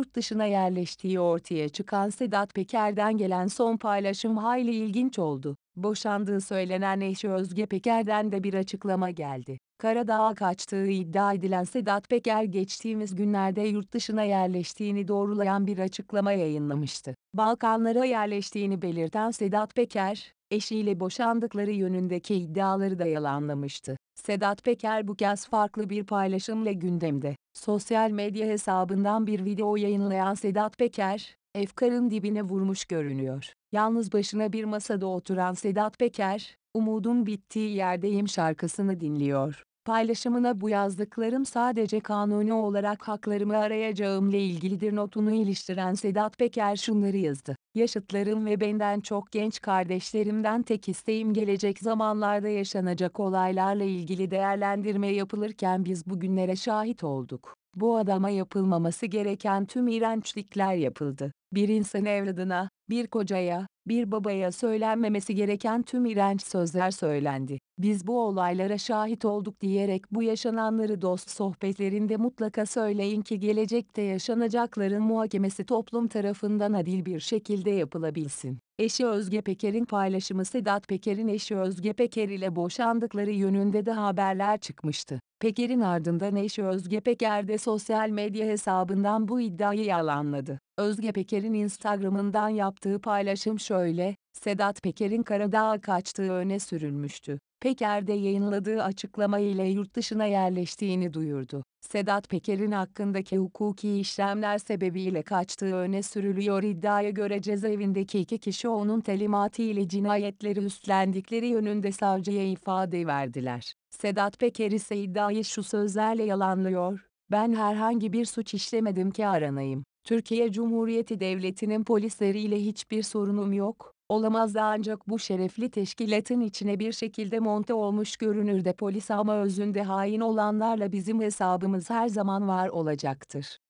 yurt dışına yerleştiği ortaya çıkan Sedat Peker'den gelen son paylaşım hayli ilginç oldu. Boşandığı söylenen eşi Özge Peker'den de bir açıklama geldi. Karadağ'a kaçtığı iddia edilen Sedat Peker geçtiğimiz günlerde yurt dışına yerleştiğini doğrulayan bir açıklama yayınlamıştı. Balkanlara yerleştiğini belirten Sedat Peker, eşiyle boşandıkları yönündeki iddiaları da yalanlamıştı. Sedat Peker bu kez farklı bir paylaşımla gündemde. Sosyal medya hesabından bir video yayınlayan Sedat Peker, efkarın dibine vurmuş görünüyor. Yalnız başına bir masada oturan Sedat Peker, Umudun Bittiği Yerdeyim şarkısını dinliyor. Paylaşımına bu yazdıklarım sadece kanuni olarak haklarımı arayacağımla ilgilidir notunu iliştiren Sedat Peker şunları yazdı. Yaşıtlarım ve benden çok genç kardeşlerimden tek isteğim gelecek zamanlarda yaşanacak olaylarla ilgili değerlendirme yapılırken biz bugünlere şahit olduk. Bu adama yapılmaması gereken tüm iğrençlikler yapıldı. Bir insan evladına, bir kocaya, bir babaya söylenmemesi gereken tüm iğrenç sözler söylendi. Biz bu olaylara şahit olduk diyerek bu yaşananları dost sohbetlerinde mutlaka söyleyin ki gelecekte yaşanacakların muhakemesi toplum tarafından adil bir şekilde yapılabilsin. Eşi Özge Peker'in paylaşımı Sedat Peker'in eşi Özge Peker ile boşandıkları yönünde de haberler çıkmıştı. Peker'in ardından eşi Özge Peker de sosyal medya hesabından bu iddiayı yalanladı. Özge Peker'in Instagram'ından yaptığı paylaşım şöyle, Sedat Peker'in Karadağ'a kaçtığı öne sürülmüştü. Peker de yayınladığı açıklama ile yurt dışına yerleştiğini duyurdu. Sedat Peker'in hakkındaki hukuki işlemler sebebiyle kaçtığı öne sürülüyor iddiaya göre cezaevindeki iki kişi onun talimatı ile cinayetleri üstlendikleri yönünde savcıya ifade verdiler. Sedat Peker ise iddiayı şu sözlerle yalanlıyor, ben herhangi bir suç işlemedim ki aranayım. Türkiye Cumhuriyeti Devleti'nin polisleriyle hiçbir sorunum yok. Olamaz da ancak bu şerefli teşkilatın içine bir şekilde monte olmuş görünür de polis ama özünde hain olanlarla bizim hesabımız her zaman var olacaktır.